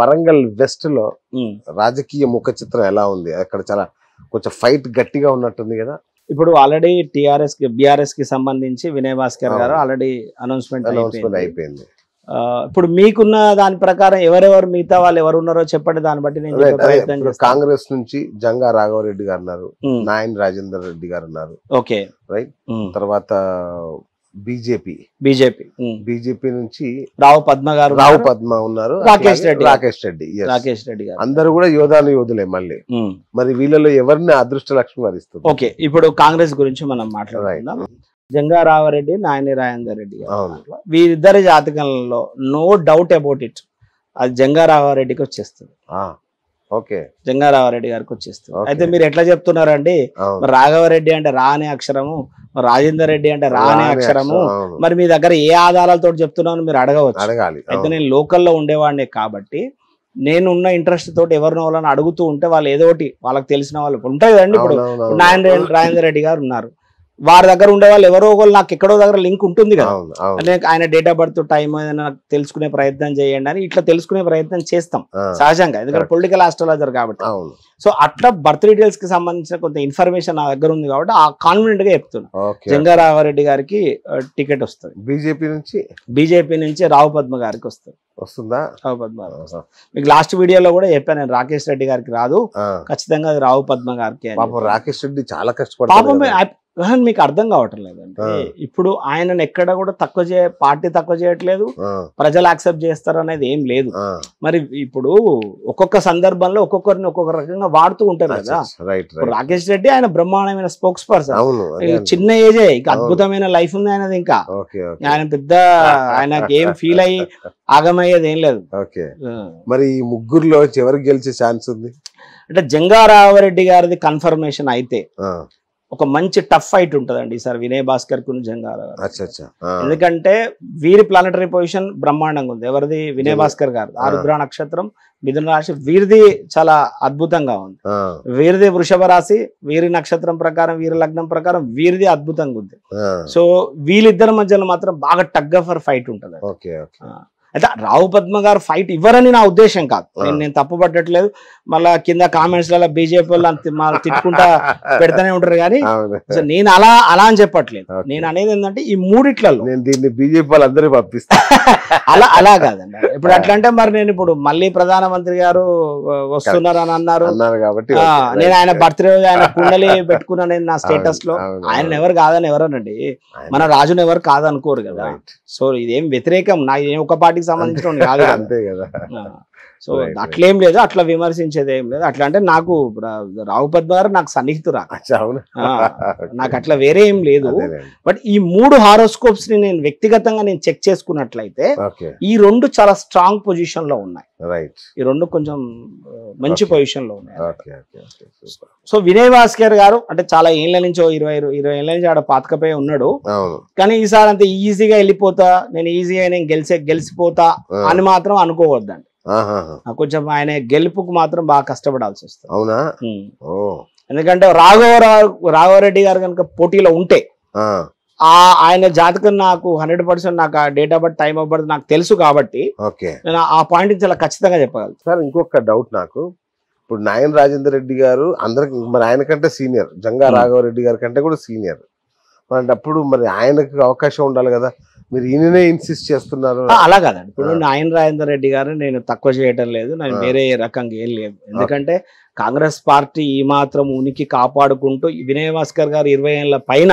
Warangal west లో రాజకీయ ముఖ చిత్రం ఎలా ఉంది అక్కడ చాలా కొంచెం ఫైట్ గట్టిగా ఉన్నట్టుంది కదా ఇప్పుడు ఆల్రెడీ టిఆర్ఎస్ కి బిఆర్ఎస్ కి సంబంధించి వినయ్ భాస్కర్ గారు ఆల్రెడీ అనౌన్స్మెంట్ అయిపోయింది ఇప్పుడు మీకున్న దాని ప్రకారం ఎవరెవరు మిగతా వాళ్ళు ఎవరు ఉన్నారో చెప్పండి దాన్ని బట్టి నేను కాంగ్రెస్ నుంచి జంగా రాఘవరెడ్డి గారు ఉన్నారు నాయన్ రాజేందర్ రెడ్డి గారు ఉన్నారు ఓకే రైట్ తర్వాత బీజేపీ బీజేపీ బీజేపీ నుంచి రావు పద్మ గారు రావు పద్మ ఉన్నారు రాకేష్ రెడ్డి రాకేష్ రెడ్డి రాకేష్ రెడ్డి గారు అందరూ కూడా యోధాను యోధులే మళ్ళీ మరి వీళ్ళలో ఎవరిని అదృష్ట లక్ష్మి వరిస్తుంది ఓకే ఇప్పుడు కాంగ్రెస్ గురించి మనం మాట్లాడుతున్నాం జంగారావరెడ్డి నాయని రాజేందర్ రెడ్డి వీరిద్దరి జాతకంలో నో డౌట్ అబౌట్ ఇట్ అది జంగారావారెడ్డికి వచ్చేస్తుంది ఓకే జంగారావారెడ్డి గారికి వచ్చేస్తుంది అయితే మీరు ఎట్లా చెప్తున్నారండి రాఘవరెడ్డి అంటే రా అనే అక్షరము రాజేందర్ రెడ్డి అంటే రా అనే అక్షరము మరి మీ దగ్గర ఏ ఆధారాలతో చెప్తున్నాను మీరు అడగవచ్చు అడగాలి అయితే నేను లోకల్లో ఉండేవాడిని కాబట్టి నేను ఉన్న ఇంట్రెస్ట్ తోటి ఎవరినో వాళ్ళని అడుగుతూ ఉంటే వాళ్ళు ఏదోటి వాళ్ళకి తెలిసిన వాళ్ళు ఉంటాయి కదండి ఇప్పుడు నారాయణ రాజేందర్ రెడ్డి గారు ఉన్నారు వారి దగ్గర ఉండే వాళ్ళు ఎవరో ఒకరు నాకు ఎక్కడో దగ్గర లింక్ ఉంటుంది కదా అంటే ఆయన డేట్ ఆఫ్ బర్త్ టైం ఏదైనా తెలుసుకునే ప్రయత్నం చేయండి అని ఇట్లా తెలుసుకునే ప్రయత్నం చేస్తాం సహజంగా ఎందుకంటే పొలిటికల్ ఆస్ట్రాలజర్ కాబట్టి సో అట్లా బర్త్ డీటెయిల్స్ కి సంబంధించిన కొంత ఇన్ఫర్మేషన్ నా దగ్గర ఉంది కాబట్టి ఆ కాన్ఫిడెంట్ గా చెప్తున్నా జంగారావారెడ్డి గారికి టికెట్ వస్తుంది బీజేపీ నుంచి బీజేపీ నుంచి రావు పద్మ గారికి వస్తుంది వస్తుందా రావు పద్మ మీకు లాస్ట్ వీడియోలో కూడా చెప్పాను నేను రాకేష్ రెడ్డి గారికి రాదు ఖచ్చితంగా రావు పద్మ గారికి రాకేష్ రెడ్డి చాలా కష్టపడతారు మీకు అర్థం కావటం లేదండి ఇప్పుడు ఆయన ఎక్కడ కూడా తక్కువ చే పార్టీ తక్కువ చేయట్లేదు ప్రజలు యాక్సెప్ట్ చేస్తారు అనేది ఏం లేదు మరి ఇప్పుడు ఒక్కొక్క సందర్భంలో ఒక్కొక్కరిని ఒక్కొక్క రకంగా వాడుతూ ఉంటారు కదా రాకేష్ రెడ్డి ఆయన బ్రహ్మాండమైన స్పోక్స్ పర్సన్ చిన్న ఏజే ఇంకా అద్భుతమైన లైఫ్ ఉంది ఆయనది ఇంకా ఆయన పెద్ద ఆయనకి ఏం ఫీల్ అయ్యి ఆగమయ్యేది ఏం లేదు మరి ముగ్గురులో చివరికి గెలిచే ఛాన్స్ ఉంది అంటే జంగారావరెడ్డి గారిది కన్ఫర్మేషన్ అయితే ఒక మంచి టఫ్ ఫైట్ ఉంటుందండి ఈసారి వినయ్ భాస్కర్ కు ఎందుకంటే వీరి ప్లానటరీ పొజిషన్ బ్రహ్మాండంగా ఉంది ఎవరిది వినయ్ భాస్కర్ గారు ఆరుద్ర నక్షత్రం మిథున రాశి వీరిది చాలా అద్భుతంగా ఉంది వీరిది వృషభ రాశి వీరి నక్షత్రం ప్రకారం వీరి లగ్నం ప్రకారం వీరిది అద్భుతంగా ఉంది సో వీళ్ళిద్దరి మధ్యలో మాత్రం బాగా టగ్ ఫర్ ఫైట్ ఉంటుంది అయితే రావు పద్మ గారు ఫైట్ ఇవ్వరని నా ఉద్దేశం కాదు నేను నేను తప్పు పట్టట్లేదు మళ్ళా కింద కామెంట్స్ లలో బీజేపీ వాళ్ళు తిట్టుకుంటా పెడతానే ఉంటారు కానీ సో నేను అలా అలా అని చెప్పట్లేదు నేను అనేది ఏంటంటే ఈ మూడిట్లలో నేను దీన్ని బీజేపీ వాళ్ళందరూ పంపిస్తా అలా అలా కాదండి ఇప్పుడు అట్లంటే మరి నేను ఇప్పుడు మళ్ళీ ప్రధానమంత్రి గారు వస్తున్నారు అని అన్నారు కాబట్టి నేను ఆయన బర్త్డే ఆయన కుండలి పెట్టుకున్నాను నేను నా స్టేటస్ లో ఆయన ఎవరు కాదని ఎవరనండి మన రాజును ఎవరు కాదనుకోరు కదా సో ఇదేం వ్యతిరేకం నా ఒక పార్టీ పార్టీకి సంబంధించిన కాదు అంతే కదా సో అట్లేం లేదు అట్లా విమర్శించేది ఏం లేదు అట్లా అంటే నాకు రావు పద్మారావు నాకు సన్నిహితురా నాకు అట్లా వేరే ఏం లేదు బట్ ఈ మూడు హారోస్కోప్స్ ని నేను వ్యక్తిగతంగా నేను చెక్ చేసుకున్నట్లయితే ఈ రెండు చాలా స్ట్రాంగ్ పొజిషన్ లో ఉన్నాయి ఈ రెండు కొంచెం మంచి పొజిషన్ లో ఉన్నాయి సో వినయ్ భాస్కర్ గారు అంటే చాలా ఏళ్ళ నుంచో ఇరవై ఇరవై ఏళ్ళ నుంచి ఆడ పాతకపోయి ఉన్నాడు కానీ ఈసారి అంత ఈజీగా వెళ్ళిపోతా నేను ఈజీగా నేను గెలిచే గెలిచిపోతా అని మాత్రం అనుకోవద్దండి కొంచెం ఆయన గెలుపుకు మాత్రం బాగా కష్టపడాల్సి వస్తుంది అవునా ఎందుకంటే రాఘవరావు రాఘవరెడ్డి గారు కనుక పోటీలో ఉంటే ఆ ఆయన జాతకం నాకు హండ్రెడ్ పర్సెంట్ నాకు ఆ date of birth time of birth నాకు తెలుసు కాబట్టి నేను ఆ పాయింట్ చాలా ఖచ్చితంగా చెప్పగలను సార్ ఇంకొక డౌట్ నాకు ఇప్పుడు నాయన రాజేందర్ రెడ్డి గారు అందరికి మరి ఆయన కంటే సీనియర్ జంగా రాఘవరెడ్డి గారి కంటే కూడా సీనియర్ మరి అప్పుడు మరి ఆయనకు అవకాశం ఉండాలి కదా మీరు ఈయననే ఇన్సిస్ట్ చేస్తున్నారు అలా కాదండి ఇప్పుడు నాయన రాజేందర్ రెడ్డి గారు నేను తక్కువ చేయటం లేదు నేను వేరే రకంగా ఏం లేదు ఎందుకంటే కాంగ్రెస్ పార్టీ ఈ మాత్రం ఉనికి కాపాడుకుంటూ వినయ భాస్కర్ గారు ఇరవై ఏళ్ళ పైన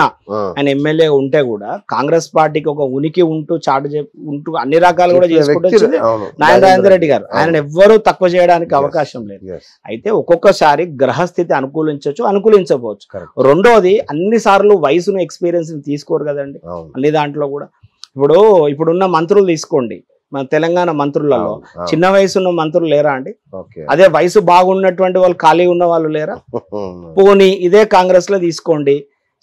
ఆయన ఎమ్మెల్యే ఉంటే కూడా కాంగ్రెస్ పార్టీకి ఒక ఉనికి ఉంటూ చాటు ఉంటూ అన్ని రకాలు కూడా చేసుకుంటూ నాయన రాజేందర్ రెడ్డి గారు ఆయన ఎవ్వరూ తక్కువ చేయడానికి అవకాశం లేదు అయితే ఒక్కొక్కసారి గ్రహస్థితి అనుకూలించవచ్చు అనుకూలించకపోవచ్చు రెండోది అన్ని సార్లు వయసును ఎక్స్పీరియన్స్ తీసుకోరు కదండి అన్ని దాంట్లో కూడా ఇప్పుడు ఇప్పుడున్న మంత్రులు తీసుకోండి మన తెలంగాణ మంత్రులలో చిన్న వయసు ఉన్న మంత్రులు లేరా అండి అదే వయసు బాగున్నటువంటి వాళ్ళు ఖాళీ ఉన్న వాళ్ళు లేరా పోనీ ఇదే కాంగ్రెస్ లో తీసుకోండి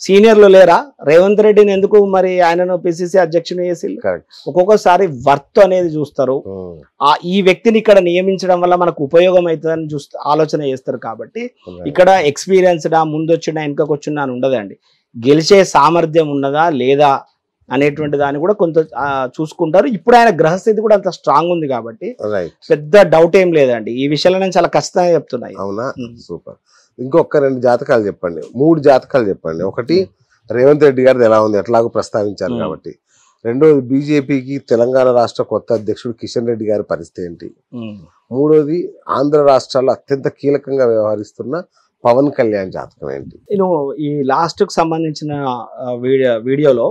సీనియర్లు లేరా రేవంత్ రెడ్డిని ఎందుకు మరి ఆయనను పిసిసి అధ్యక్షుని చేసి ఒక్కొక్కసారి వర్త్ అనేది చూస్తారు ఆ ఈ వ్యక్తిని ఇక్కడ నియమించడం వల్ల మనకు ఉపయోగం అవుతుందని చూస్త ఆలోచన చేస్తారు కాబట్టి ఇక్కడ ఎక్స్పీరియన్స్డా ముందొచ్చినా వెనుకకు వచ్చినా ఉండదండి గెలిచే సామర్థ్యం ఉన్నదా లేదా అనేటువంటి దాన్ని కూడా కొంత చూసుకుంటారు ఇప్పుడు ఆయన గ్రహస్థితి కూడా అంత స్ట్రాంగ్ ఉంది కాబట్టి పెద్ద డౌట్ ఏం లేదండి ఈ విషయంలో చాలా ఖచ్చితంగా చెప్తున్నాయి అవునా సూపర్ ఇంకొక రెండు జాతకాలు చెప్పండి మూడు జాతకాలు చెప్పండి ఒకటి రేవంత్ రెడ్డి గారిది ఎలా ఉంది ఎట్లాగో ప్రస్తావించారు కాబట్టి రెండోది బీజేపీకి తెలంగాణ రాష్ట్ర కొత్త అధ్యక్షుడు కిషన్ రెడ్డి గారి పరిస్థితి ఏంటి మూడోది ఆంధ్ర రాష్ట్రాల్లో అత్యంత కీలకంగా వ్యవహరిస్తున్న పవన్ కళ్యాణ్ జాతకం ఏంటి నేను ఈ లాస్ట్ కు సంబంధించిన వీడియో వీడియోలో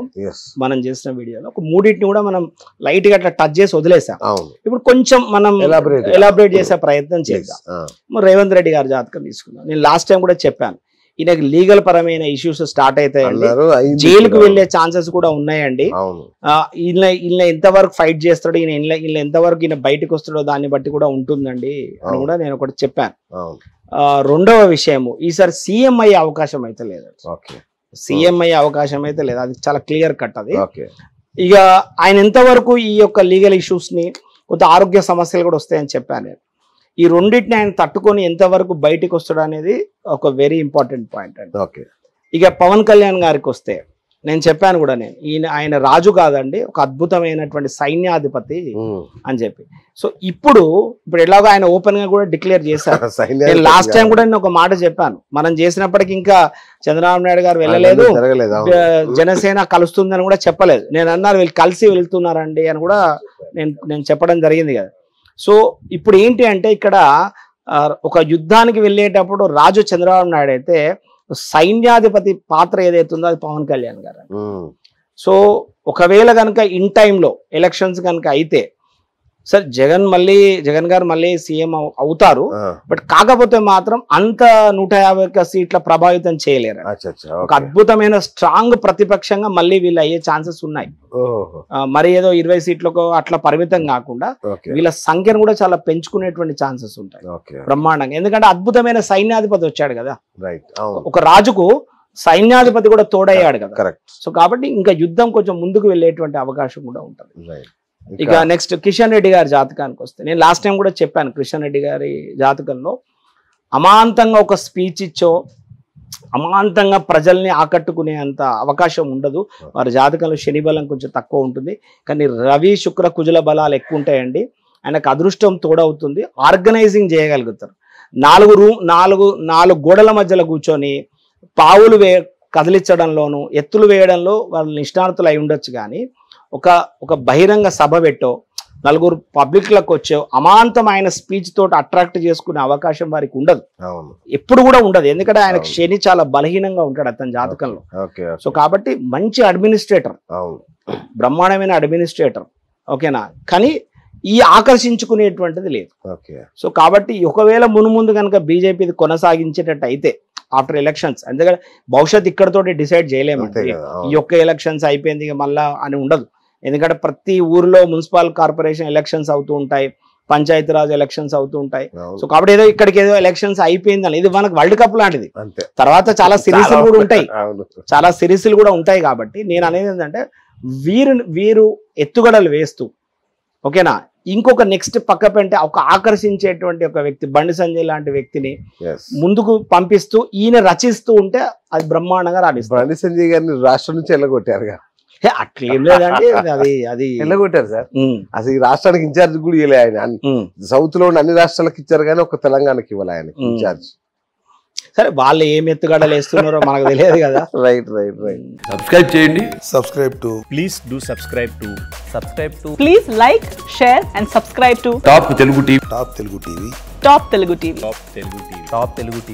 మనం చేసిన వీడియోలో ఒక మూడింటిని కూడా మనం లైట్ గా అట్లా టచ్ చేసి వదిలేసాం ఇప్పుడు కొంచెం మనం ఎలాబరేట్ చేసే ప్రయత్నం చేద్దాం రేవంత్ రెడ్డి గారి జాతకం తీసుకుందాం నేను లాస్ట్ టైం కూడా చెప్పాను ఈయనకు లీగల్ పరమైన ఇష్యూస్ స్టార్ట్ అవుతాయండి జైలుకు వెళ్లే ఛాన్సెస్ కూడా ఉన్నాయండి ఈయన ఎంతవరకు ఫైట్ చేస్తాడో ఈయన ఎంతవరకు ఈయన బయటకు వస్తాడో దాన్ని బట్టి కూడా ఉంటుందండి అని కూడా నేను ఒకటి చెప్పాను రెండవ విషయము ఈసారి సీఎం అయ్యే అవకాశం అయితే లేదు సీఎం అయ్యే అవకాశం అయితే లేదు అది చాలా క్లియర్ కట్ అది ఇక ఆయన ఎంతవరకు ఈ యొక్క లీగల్ ఇష్యూస్ ని కొంత ఆరోగ్య సమస్యలు కూడా వస్తాయని చెప్పాను నేను ఈ రెండింటిని ఆయన తట్టుకొని ఎంతవరకు బయటికి వస్తాడు అనేది ఒక వెరీ ఇంపార్టెంట్ పాయింట్ అండి ఓకే ఇక పవన్ కళ్యాణ్ గారికి వస్తే నేను చెప్పాను కూడా నేను ఈయన ఆయన రాజు కాదండి ఒక అద్భుతమైనటువంటి సైన్యాధిపతి అని చెప్పి సో ఇప్పుడు ఇప్పుడు ఎలాగో ఆయన ఓపెన్ గా కూడా డిక్లేర్ చేశారు నేను లాస్ట్ టైం కూడా నేను ఒక మాట చెప్పాను మనం చేసినప్పటికీ ఇంకా చంద్రబాబు నాయుడు గారు వెళ్ళలేదు జనసేన కలుస్తుందని కూడా చెప్పలేదు నేను అన్నారు వీళ్ళు కలిసి వెళ్తున్నారండి అని కూడా నేను నేను చెప్పడం జరిగింది కదా సో ఇప్పుడు ఏంటి అంటే ఇక్కడ ఒక యుద్ధానికి వెళ్ళేటప్పుడు రాజు చంద్రబాబు నాయుడు అయితే సైన్యాధిపతి పాత్ర ఏదైతే ఉందో అది పవన్ కళ్యాణ్ గారు సో ఒకవేళ కనుక ఇన్ టైంలో ఎలక్షన్స్ కనుక అయితే సార్ జగన్ మళ్ళీ జగన్ గారు మళ్ళీ సీఎం అవుతారు బట్ కాకపోతే మాత్రం అంత నూట యాభై సీట్ల ప్రభావితం చేయలేరు ఒక అద్భుతమైన స్ట్రాంగ్ ప్రతిపక్షంగా మళ్ళీ వీళ్ళు అయ్యే ఛాన్సెస్ ఉన్నాయి మరి ఏదో ఇరవై సీట్లకు అట్లా పరిమితం కాకుండా వీళ్ళ సంఖ్యను కూడా చాలా పెంచుకునేటువంటి ఛాన్సెస్ ఉంటాయి బ్రహ్మాండంగా ఎందుకంటే అద్భుతమైన సైన్యాధిపతి వచ్చాడు కదా ఒక రాజుకు సైన్యాధిపతి కూడా తోడయ్యాడు కదా సో కాబట్టి ఇంకా యుద్ధం కొంచెం ముందుకు వెళ్ళేటువంటి అవకాశం కూడా ఉంటుంది ఇక నెక్స్ట్ కిషన్ రెడ్డి గారి జాతకానికి వస్తే నేను లాస్ట్ టైం కూడా చెప్పాను కిషన్ రెడ్డి గారి జాతకంలో అమాంతంగా ఒక స్పీచ్ ఇచ్చో అమాంతంగా ప్రజల్ని ఆకట్టుకునే అంత అవకాశం ఉండదు వారి జాతకంలో శని బలం కొంచెం తక్కువ ఉంటుంది కానీ రవి శుక్ర కుజుల బలాలు ఎక్కువ ఉంటాయండి ఆయనకు అదృష్టం తోడవుతుంది ఆర్గనైజింగ్ చేయగలుగుతారు నాలుగు రూమ్ నాలుగు నాలుగు గోడల మధ్యలో కూర్చొని పావులు వే కదిలించడంలోనూ ఎత్తులు వేయడంలో వాళ్ళు నిష్ణాతులు అయి ఉండొచ్చు కానీ ఒక ఒక బహిరంగ సభ పెట్టో నలుగురు పబ్లిక్లకు వచ్చో అమాంతమైన స్పీచ్ తోటి అట్రాక్ట్ చేసుకునే అవకాశం వారికి ఉండదు ఎప్పుడు కూడా ఉండదు ఎందుకంటే ఆయన శని చాలా బలహీనంగా ఉంటాడు అతని జాతకంలో సో కాబట్టి మంచి అడ్మినిస్ట్రేటర్ బ్రహ్మాండమైన అడ్మినిస్ట్రేటర్ ఓకేనా కానీ ఈ ఆకర్షించుకునేటువంటిది లేదు సో కాబట్టి ఒకవేళ మునుముందు కనుక బీజేపీది కొనసాగించేటట్టు అయితే ఆఫ్టర్ ఎలక్షన్స్ ఎందుకంటే భవిష్యత్ ఇక్కడతోటి డిసైడ్ చేయలేమంటే ఈ యొక్క ఎలక్షన్స్ అయిపోయింది మళ్ళా అని ఉండదు ఎందుకంటే ప్రతి ఊర్లో మున్సిపల్ కార్పొరేషన్ ఎలక్షన్స్ అవుతూ ఉంటాయి పంచాయతీరాజ్ ఎలక్షన్స్ అవుతూ ఉంటాయి సో కాబట్టి ఏదో ఇక్కడికి ఏదో ఎలక్షన్స్ అయిపోయిందని ఇది మనకు వరల్డ్ కప్ లాంటిది తర్వాత చాలా సిరీస్లు కూడా ఉంటాయి చాలా సిరీస్లు కూడా ఉంటాయి కాబట్టి నేను అనేది ఏంటంటే వీరు వీరు ఎత్తుగడలు వేస్తూ ఓకేనా ఇంకొక నెక్స్ట్ పక్క పెంటే ఒక ఆకర్షించేటువంటి ఒక వ్యక్తి బండి సంజయ్ లాంటి వ్యక్తిని ముందుకు పంపిస్తూ ఈయన రచిస్తూ ఉంటే అది బ్రహ్మాండంగా రాణిస్తారు బండి సంజయ్ గారిని రాష్ట్రం నుంచి వెళ్ళగొట్టారు అట్లేం లేదండి అది అది వెళ్ళగొట్టారు సార్ అసలు ఈ రాష్ట్రానికి ఇన్ఛార్జ్ కూడా ఇవ్వలే ఆయన సౌత్ లో అన్ని రాష్ట్రాలకు ఇచ్చారు కానీ ఒక తెలంగాణకి ఇవ్వాలి ఆయన ఇన్ఛార్జ్ సరే వాళ్ళు ఏం ఎత్తుగడలు వేస్తున్నారో మనకు తెలియదు కదా రైట్ రైట్ రైట్ సబ్స్క్రైబ్ చేయండి subscribe to please do subscribe to subscribe to please like share and subscribe to top Telugu TV top Telugu TV top Telugu TV top Telugu TV top Telugu TV